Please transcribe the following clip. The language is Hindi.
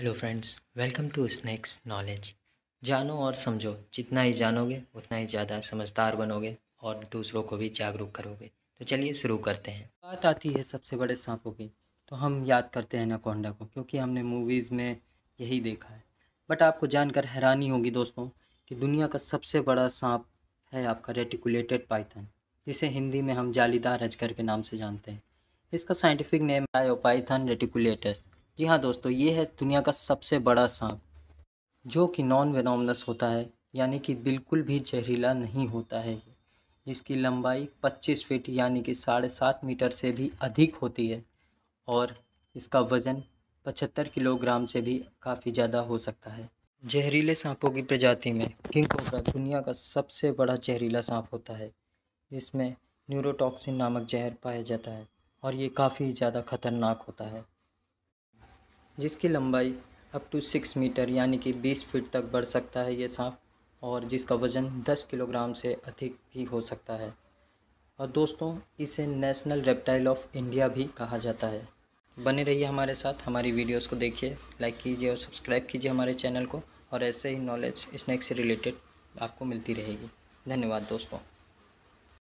hello friends welcome to snacks knowledge जानो और समझो जितना ही जानोगे उतना ही ज़्यादा समझदार बनोगे और दूसरों को भी जागरूक करोगे तो चलिए शुरू करते हैं बात आती है सबसे बड़े सांपों की तो हम याद करते हैं नकोंडा को क्योंकि हमने मूवीज़ में यही देखा है बट आपको जानकर हैरानी होगी दोस्तों कि दुनिया का सबसे बड़ा सांप है आपका रेटिकुलेटेड पाइथन जिसे हिंदी में हम जालीदार अजगर के नाम से जानते हैं इसका साइंटिफिक नेम है पाइथन रेटिकुलेटस जी हाँ दोस्तों ये है दुनिया का सबसे बड़ा सांप जो कि नॉन वेनोमनस होता है यानी कि बिल्कुल भी जहरीला नहीं होता है जिसकी लंबाई 25 फीट यानी कि साढ़े सात मीटर से भी अधिक होती है और इसका वज़न 75 किलोग्राम से भी काफ़ी ज़्यादा हो सकता है जहरीले सांपों की प्रजाति में किंग कोबरा दुनिया का सबसे बड़ा जहरीला सांप होता है जिसमें न्यूरोटॉक्सिन नामक जहर पाया जाता है और ये काफ़ी ज़्यादा खतरनाक होता है जिसकी लंबाई अप टू सिक्स मीटर यानी कि बीस फीट तक बढ़ सकता है ये सांप और जिसका वज़न दस किलोग्राम से अधिक भी हो सकता है और दोस्तों इसे नेशनल रेप्टाइल ऑफ इंडिया भी कहा जाता है बने रहिए हमारे साथ हमारी वीडियोस को देखिए लाइक कीजिए और सब्सक्राइब कीजिए हमारे चैनल को और ऐसे ही नॉलेज स्नैक्स से रिलेटेड आपको मिलती रहेगी धन्यवाद दोस्तों